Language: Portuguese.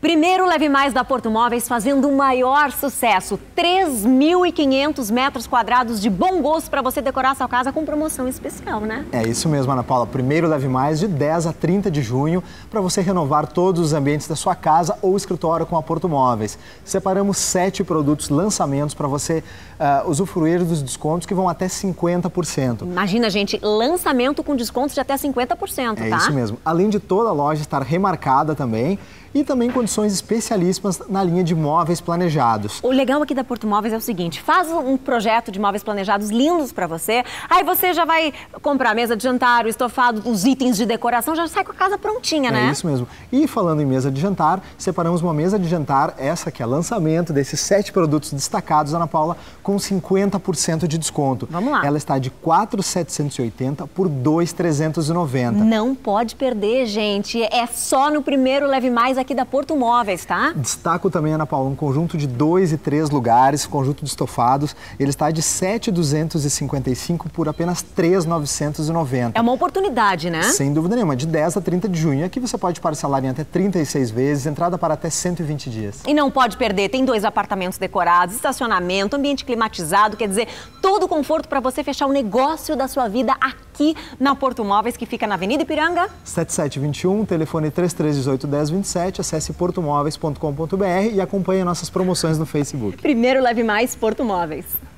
Primeiro Leve Mais da Porto Móveis fazendo o maior sucesso. 3.500 metros quadrados de bom gosto para você decorar sua casa com promoção especial, né? É isso mesmo, Ana Paula. Primeiro Leve Mais de 10 a 30 de junho para você renovar todos os ambientes da sua casa ou escritório com a Porto Móveis. Separamos sete produtos lançamentos para você uh, usufruir dos descontos que vão até 50%. Imagina, gente, lançamento com descontos de até 50%, é tá? É isso mesmo. Além de toda a loja estar remarcada também, e também condições especialíssimas na linha de móveis planejados. O legal aqui da Porto Móveis é o seguinte, faz um projeto de móveis planejados lindos para você, aí você já vai comprar a mesa de jantar, o estofado, os itens de decoração, já sai com a casa prontinha, é né? É isso mesmo. E falando em mesa de jantar, separamos uma mesa de jantar, essa que é lançamento desses sete produtos destacados, Ana Paula, com 50% de desconto. Vamos lá. Ela está de 4,780 por 2,390. Não pode perder, gente. É só no primeiro Leve Mais aqui da Porto Móveis, tá? Destaco também, Ana Paula, um conjunto de dois e três lugares, conjunto de estofados. Ele está de 7,255 por apenas 3,990. É uma oportunidade, né? Sem dúvida nenhuma. De 10 a 30 de junho, aqui você pode parcelar em até 36 vezes, entrada para até 120 dias. E não pode perder, tem dois apartamentos decorados, estacionamento, ambiente climatizado, quer dizer, todo o conforto para você fechar o negócio da sua vida aqui aqui na Porto Móveis, que fica na Avenida Ipiranga. 7721, telefone 33181027, acesse portomóveis.com.br e acompanhe nossas promoções no Facebook. Primeiro leve mais Porto Móveis.